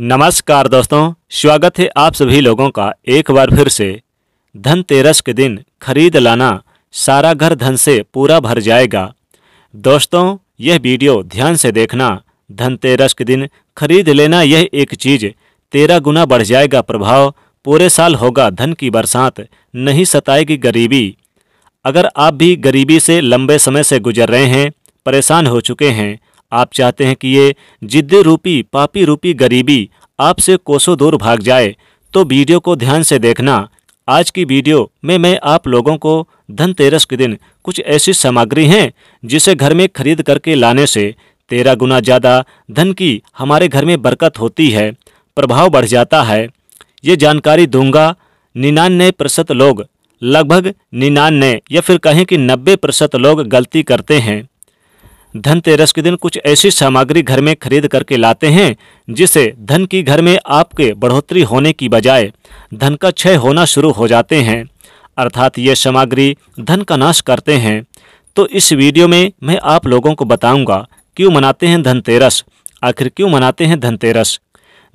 नमस्कार दोस्तों स्वागत है आप सभी लोगों का एक बार फिर से धनतेरस के दिन खरीद लाना सारा घर धन से पूरा भर जाएगा दोस्तों यह वीडियो ध्यान से देखना धनतेरस के दिन खरीद लेना यह एक चीज तेरह गुना बढ़ जाएगा प्रभाव पूरे साल होगा धन की बरसात नहीं सताएगी गरीबी अगर आप भी गरीबी से लंबे समय से गुजर रहे हैं परेशान हो चुके हैं आप चाहते हैं कि ये जिद्द रूपी पापी रूपी गरीबी आपसे कोसों दूर भाग जाए तो वीडियो को ध्यान से देखना आज की वीडियो में मैं आप लोगों को धनतेरस के दिन कुछ ऐसी सामग्री हैं जिसे घर में खरीद करके लाने से तेरह गुना ज़्यादा धन की हमारे घर में बरकत होती है प्रभाव बढ़ जाता है ये जानकारी दूंगा निन्यानवे प्रतिशत लोग लगभग निन्यानवे या फिर कहें कि नब्बे प्रतिशत लोग गलती करते हैं धनतेरस के दिन कुछ ऐसी सामग्री घर में खरीद करके लाते हैं जिससे धन की घर में आपके बढ़ोतरी होने की बजाय धन का क्षय होना शुरू हो जाते हैं अर्थात ये सामग्री धन का नाश करते हैं तो इस वीडियो में मैं आप लोगों को बताऊंगा क्यों मनाते हैं धनतेरस आखिर क्यों मनाते हैं धनतेरस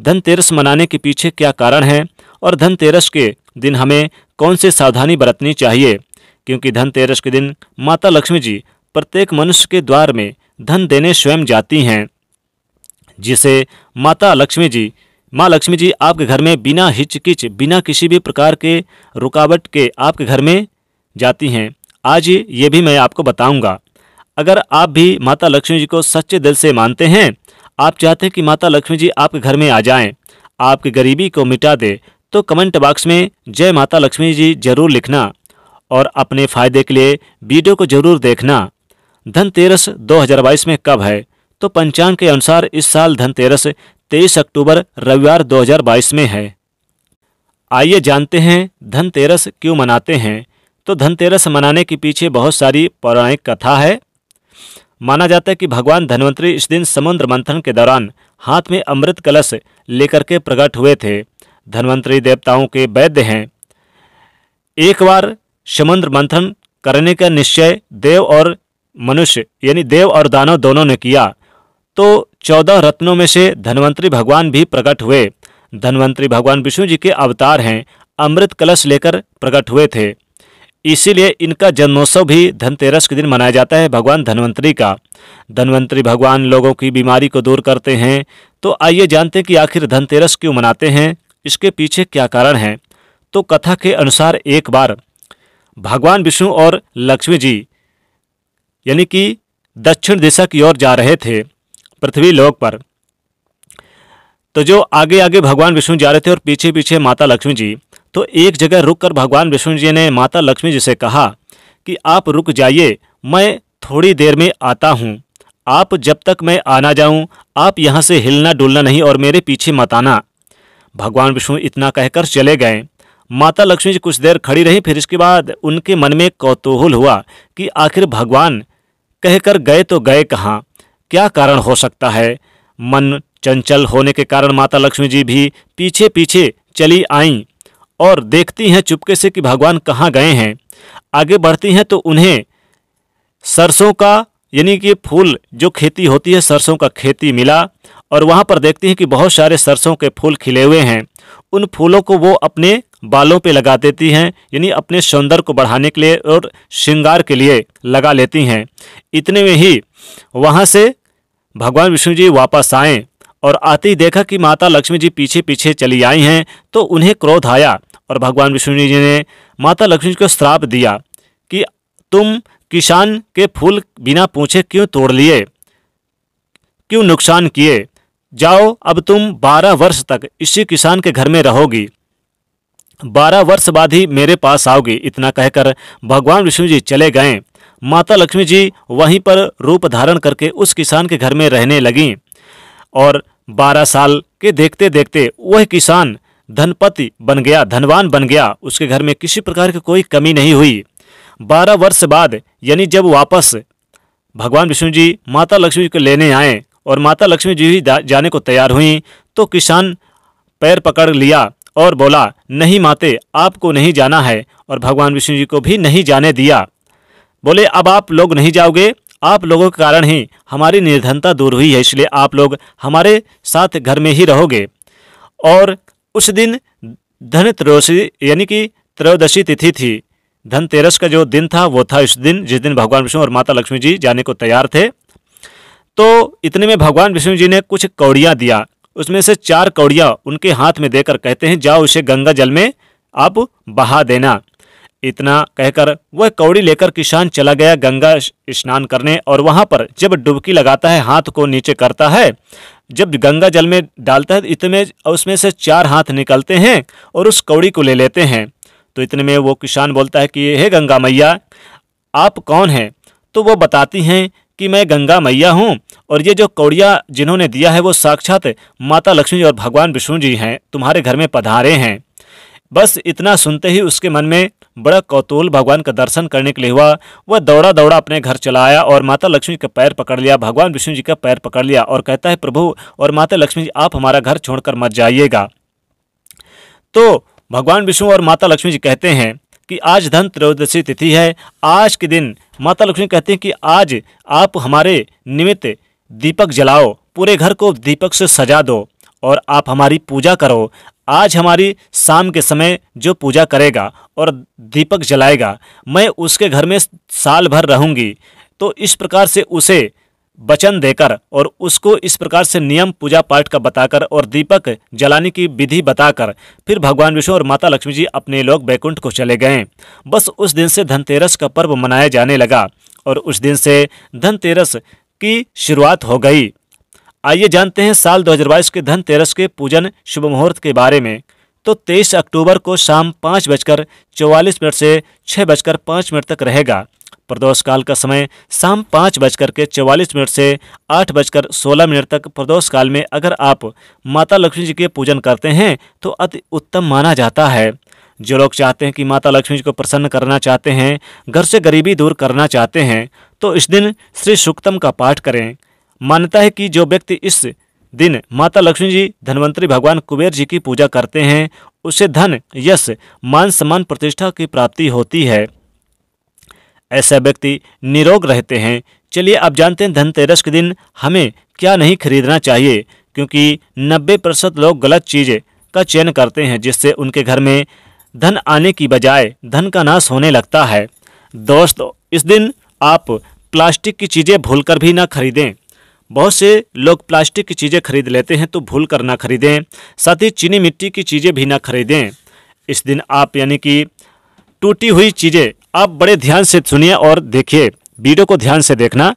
धनतेरस मनाने के पीछे क्या कारण है और धनतेरस के दिन हमें कौन सी सावधानी बरतनी चाहिए क्योंकि धनतेरस के दिन माता लक्ष्मी जी प्रत्येक मनुष्य के द्वार में धन देने स्वयं जाती हैं जिसे माता लक्ष्मी जी माँ लक्ष्मी जी आपके घर में बिना हिचकिच बिना किसी भी प्रकार के रुकावट के आपके घर में जाती हैं आज ये भी मैं आपको बताऊंगा अगर आप भी माता लक्ष्मी जी को सच्चे दिल से मानते हैं आप चाहते हैं कि माता लक्ष्मी जी आपके घर में आ जाएं, आपकी गरीबी को मिटा दे तो कमेंट बॉक्स में जय माता लक्ष्मी जी जरूर लिखना और अपने फ़ायदे के लिए वीडियो को जरूर देखना धनतेरस 2022 में कब है तो पंचांग के अनुसार इस साल धनतेरस 23 अक्टूबर रविवार 2022 में है आइए जानते हैं धनतेरस क्यों मनाते हैं तो धनतेरस मनाने के पीछे बहुत सारी पौराणिक कथा है माना जाता है कि भगवान धनवंतरी इस दिन समुद्र मंथन के दौरान हाथ में अमृत कलश लेकर के प्रकट हुए थे धनवंतरी देवताओं के वैद्य हैं एक बार समुद्र मंथन करने का निश्चय देव और मनुष्य यानी देव और दानव दोनों ने किया तो चौदह रत्नों में से धनवंतरी भगवान भी प्रकट हुए धनवंतरी भगवान विष्णु जी के अवतार हैं अमृत कलश लेकर प्रकट हुए थे इसीलिए इनका जन्मोत्सव भी धनतेरस के दिन मनाया जाता है भगवान धनवंतरी का धनवंतरी भगवान लोगों की बीमारी को दूर करते हैं तो आइए जानते हैं कि आखिर धनतेरस क्यों मनाते हैं इसके पीछे क्या कारण है तो कथा के अनुसार एक बार भगवान विष्णु और लक्ष्मी जी यानी कि दक्षिण दिशा की ओर जा रहे थे पृथ्वी लोक पर तो जो आगे आगे भगवान विष्णु जा रहे थे और पीछे पीछे माता लक्ष्मी जी तो एक जगह रुककर भगवान विष्णु जी ने माता लक्ष्मी जी से कहा कि आप रुक जाइए मैं थोड़ी देर में आता हूँ आप जब तक मैं आना जाऊँ आप यहाँ से हिलना डुलना नहीं और मेरे पीछे मत आना भगवान विष्णु इतना कहकर चले गए माता लक्ष्मी जी कुछ देर खड़ी रही फिर इसके बाद उनके मन में कौतूहल हुआ कि आखिर भगवान कहकर गए तो गए कहाँ क्या कारण हो सकता है मन चंचल होने के कारण माता लक्ष्मी जी भी पीछे पीछे चली आईं और देखती हैं चुपके से कि भगवान कहाँ गए हैं आगे बढ़ती हैं तो उन्हें सरसों का यानी कि फूल जो खेती होती है सरसों का खेती मिला और वहाँ पर देखती है कि बहुत सारे सरसों के फूल खिले हुए हैं उन फूलों को वो अपने बालों पे लगा देती हैं यानी अपने सौंदर्य को बढ़ाने के लिए और श्रृंगार के लिए लगा लेती हैं इतने में ही वहाँ से भगवान विष्णु जी वापस आए और आते ही देखा कि माता लक्ष्मी जी पीछे पीछे चली आई हैं तो उन्हें क्रोध आया और भगवान विष्णु जी ने माता लक्ष्मी जी को श्राप दिया कि तुम किसान के फूल बिना पूछे क्यों तोड़ लिए क्यों नुकसान किए जाओ अब तुम बारह वर्ष तक इसी किसान के घर में रहोगी बारह वर्ष बाद ही मेरे पास आओगी इतना कहकर भगवान विष्णु जी चले गए माता लक्ष्मी जी वहीं पर रूप धारण करके उस किसान के घर में रहने लगी और बारह साल के देखते देखते वह किसान धनपति बन गया धनवान बन गया उसके घर में किसी प्रकार की कोई कमी नहीं हुई बारह वर्ष बाद यानी जब वापस भगवान विष्णु जी माता लक्ष्मी को लेने आए और माता लक्ष्मी जी भी जाने को तैयार हुई तो किसान पैर पकड़ लिया और बोला नहीं माते आपको नहीं जाना है और भगवान विष्णु जी को भी नहीं जाने दिया बोले अब आप लोग नहीं जाओगे आप लोगों के कारण ही हमारी निर्धनता दूर हुई है इसलिए आप लोग हमारे साथ घर में ही रहोगे और उस दिन धन त्रयोदशी यानी कि त्रयोदशी तिथि थी धनतेरस का जो दिन था वो था उस दिन जिस दिन भगवान विष्णु और माता लक्ष्मी जी जाने को तैयार थे तो इतने में भगवान विष्णु जी ने कुछ कौड़ियाँ दिया उसमें से चार कौड़ियाँ उनके हाथ में देकर कहते हैं जाओ उसे गंगा जल में आप बहा देना इतना कहकर वह कौड़ी लेकर किसान चला गया गंगा स्नान करने और वहाँ पर जब डुबकी लगाता है हाथ को नीचे करता है जब गंगा जल में डालता है इतने उसमें से चार हाथ निकलते हैं और उस कौड़ी को ले लेते हैं तो इतने में वो किसान बोलता है कि हे गंगा मैया आप कौन हैं तो वो बताती हैं कि मैं गंगा मैया हूँ और ये जो कौड़िया जिन्होंने दिया है वो साक्षात माता लक्ष्मी जी और भगवान विष्णु जी हैं तुम्हारे घर में पधारे हैं बस इतना सुनते ही उसके मन में बड़ा कौतूल भगवान का दर्शन करने के लिए हुआ वह दौड़ा दौड़ा अपने घर चला आया और माता लक्ष्मी का पैर पकड़ लिया भगवान विष्णु जी का पैर पकड़ लिया और कहता है प्रभु और माता लक्ष्मी जी आप हमारा घर छोड़कर मत जाइएगा तो भगवान विष्णु और माता लक्ष्मी जी कहते हैं कि आज धन त्रयोदशी तिथि है आज के दिन माता लक्ष्मी कहती हैं कि आज आप हमारे निमित्त दीपक जलाओ पूरे घर को दीपक से सजा दो और आप हमारी पूजा करो आज हमारी शाम के समय जो पूजा करेगा और दीपक जलाएगा मैं उसके घर में साल भर रहूँगी तो इस प्रकार से उसे वचन देकर और उसको इस प्रकार से नियम पूजा पाठ का बताकर और दीपक जलाने की विधि बताकर फिर भगवान विष्णु और माता लक्ष्मी जी अपने लोग बैकुंठ को चले गए बस उस दिन से धनतेरस का पर्व मनाया जाने लगा और उस दिन से धनतेरस की शुरुआत हो गई आइए जानते हैं साल 2022 के धनतेरस के पूजन शुभ मुहूर्त के बारे में तो 23 अक्टूबर को शाम पाँच बजकर चौवालीस मिनट से छः बजकर पाँच मिनट तक रहेगा प्रदोष काल का समय शाम पाँच बजकर के चौवालीस मिनट से आठ बजकर सोलह मिनट तक प्रदोष काल में अगर आप माता लक्ष्मी जी के पूजन करते हैं तो अति उत्तम माना जाता है जो लोग चाहते हैं कि माता लक्ष्मी जी को प्रसन्न करना चाहते हैं घर से गरीबी दूर करना चाहते हैं तो इस दिन श्री सुक्तम का पाठ करें मान्यता है कि जो व्यक्ति इस दिन माता लक्ष्मी जी धनवंतरी भगवान कुबेर जी की पूजा करते हैं उसे धन यश मान सम्मान प्रतिष्ठा की प्राप्ति होती है ऐसे व्यक्ति निरोग रहते हैं चलिए अब जानते हैं धनतेरस के दिन हमें क्या नहीं खरीदना चाहिए क्योंकि नब्बे प्रतिशत लोग गलत चीज़ का चयन करते हैं जिससे उनके घर में धन आने की बजाय धन का नाश होने लगता है दोस्तों इस दिन आप प्लास्टिक की चीज़ें भूलकर भी ना खरीदें बहुत से लोग प्लास्टिक की चीज़ें खरीद लेते हैं तो भूल कर ना खरीदें साथ ही चीनी मिट्टी की चीज़ें भी ना खरीदें इस दिन आप यानी कि टूटी हुई चीज़ें आप बड़े ध्यान से सुनिए और देखिए वीडियो को ध्यान से देखना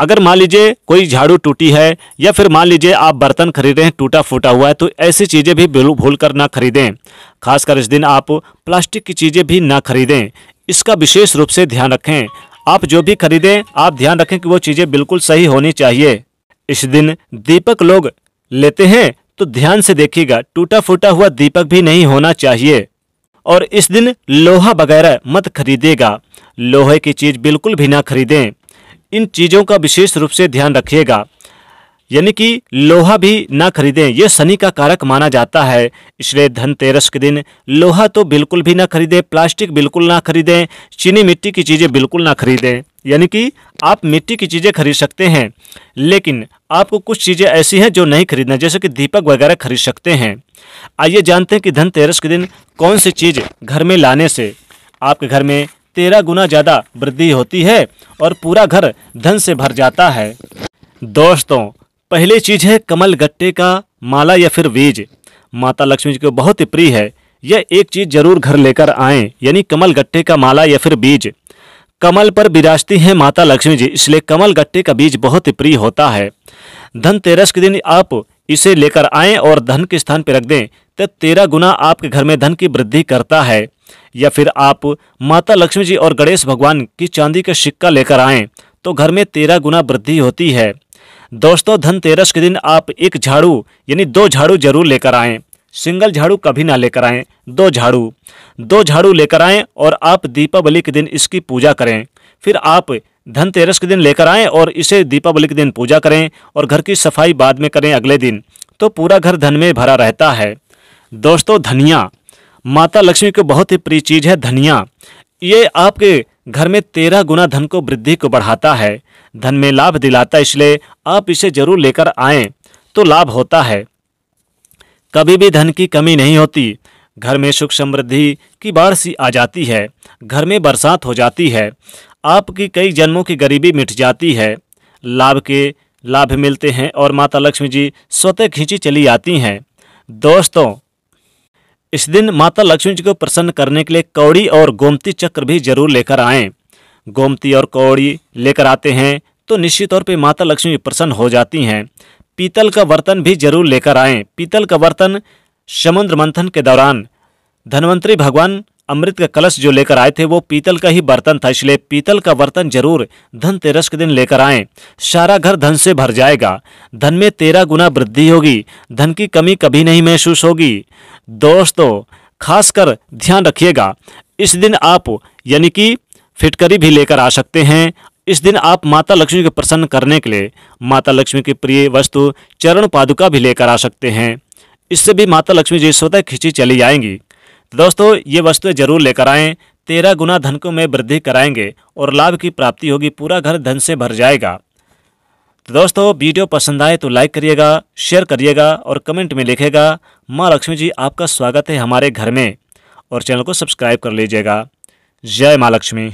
अगर मान लीजिए कोई झाड़ू टूटी है या फिर मान लीजिए आप बर्तन खरीदे हैं टूटा फूटा हुआ है तो ऐसी चीज़ें भी भूल कर ना खरीदें खासकर इस दिन आप प्लास्टिक की चीज़ें भी ना खरीदें इसका विशेष रूप से ध्यान रखें आप जो भी खरीदें आप ध्यान रखें कि वो चीज़ें बिल्कुल सही होनी चाहिए इस दिन दीपक लोग लेते हैं तो ध्यान से देखिएगा टूटा फूटा हुआ दीपक भी नहीं होना चाहिए और इस दिन लोहा वगैरह मत खरीदेगा लोहे की चीज़ बिल्कुल भी ना खरीदें इन चीज़ों का विशेष रूप से ध्यान रखिएगा यानी कि लोहा भी ना खरीदें यह शनि का कारक माना जाता है इसलिए धनतेरस के दिन लोहा तो बिल्कुल भी ना खरीदें प्लास्टिक बिल्कुल ना खरीदें चीनी मिट्टी की चीज़ें बिल्कुल ना खरीदें यानी कि आप मिट्टी की चीज़ें खरीद सकते हैं लेकिन आपको कुछ चीज़ें ऐसी हैं जो नहीं खरीदना जैसे कि दीपक वगैरह खरीद सकते हैं आइए जानते हैं कि धनतेरस के दिन कौन सी चीज़ घर में लाने से आपके घर में तेरह गुना ज़्यादा वृद्धि होती है और पूरा घर धन से भर जाता है दोस्तों पहली चीज़ है कमल गट्टे का माला या फिर बीज माता लक्ष्मी जी को बहुत ही प्रिय है यह एक चीज़ जरूर घर लेकर आएँ यानी कमल गट्टे का माला या फिर बीज कमल पर विराजती हैं माता लक्ष्मी जी इसलिए कमल गट्टे का बीज बहुत ही प्रिय होता है धनतेरस के दिन आप इसे लेकर आएँ और धन के स्थान पर रख दें तो तेरह गुना आपके घर में धन की वृद्धि करता है या फिर आप माता लक्ष्मी जी और गणेश भगवान की चांदी का सिक्का लेकर आएँ तो घर में तेरह गुना वृद्धि होती है दोस्तों धनतेरस के दिन आप एक झाड़ू यानी दो झाड़ू जरूर लेकर आएँ सिंगल झाड़ू कभी ना लेकर आएँ दो झाड़ू दो झाड़ू लेकर आएँ और आप दीपावली के दिन इसकी पूजा करें फिर आप धनतेरस के दिन लेकर आएँ और इसे दीपावली के दिन पूजा करें और घर की सफाई बाद में करें अगले दिन तो पूरा घर धन में भरा रहता है दोस्तों धनिया माता लक्ष्मी को बहुत ही प्रिय चीज़ है धनिया ये आपके घर में तेरह गुना धन को वृद्धि को बढ़ाता है धन में लाभ दिलाता है इसलिए आप इसे जरूर लेकर आएँ तो लाभ होता है कभी भी धन की कमी नहीं होती घर में सुख समृद्धि की बाढ़ सी आ जाती है घर में बरसात हो जाती है आपकी कई जन्मों की गरीबी मिट जाती है लाभ के लाभ मिलते हैं और माता लक्ष्मी जी स्वतः खींची चली आती हैं दोस्तों इस दिन माता लक्ष्मी जी को प्रसन्न करने के लिए कौड़ी और गोमती चक्र भी जरूर लेकर आएं गोमती और कौड़ी लेकर आते हैं तो निश्चित तौर पे माता लक्ष्मी प्रसन्न हो जाती हैं पीतल का बर्तन भी जरूर लेकर आए पीतल का बर्तन समुद्र मंथन के दौरान धनवंतरी भगवान अमृत का कलश जो लेकर आए थे वो पीतल का ही बर्तन था इसलिए पीतल का बर्तन जरूर धनतेरस के दिन लेकर आए सारा घर धन से भर जाएगा धन में तेरह गुना वृद्धि होगी धन की कमी कभी नहीं महसूस होगी दोस्तों खासकर ध्यान रखिएगा इस दिन आप यानी कि फिटकरी भी लेकर आ सकते हैं इस दिन आप माता लक्ष्मी को प्रसन्न करने के लिए माता लक्ष्मी की प्रिय वस्तु चरण पादुका भी लेकर आ सकते हैं इससे भी माता लक्ष्मी जी स्वतः खिंची चली जाएंगी तो दोस्तों ये वस्तुएं जरूर लेकर आएँ तेरह गुना धन को में वृद्धि कराएंगे और लाभ की प्राप्ति होगी पूरा घर धन से भर जाएगा तो दोस्तों वीडियो पसंद आए तो लाइक करिएगा शेयर करिएगा और कमेंट में लिखेगा माँ लक्ष्मी जी आपका स्वागत है हमारे घर में और चैनल को सब्सक्राइब कर लीजिएगा जय माँ लक्ष्मी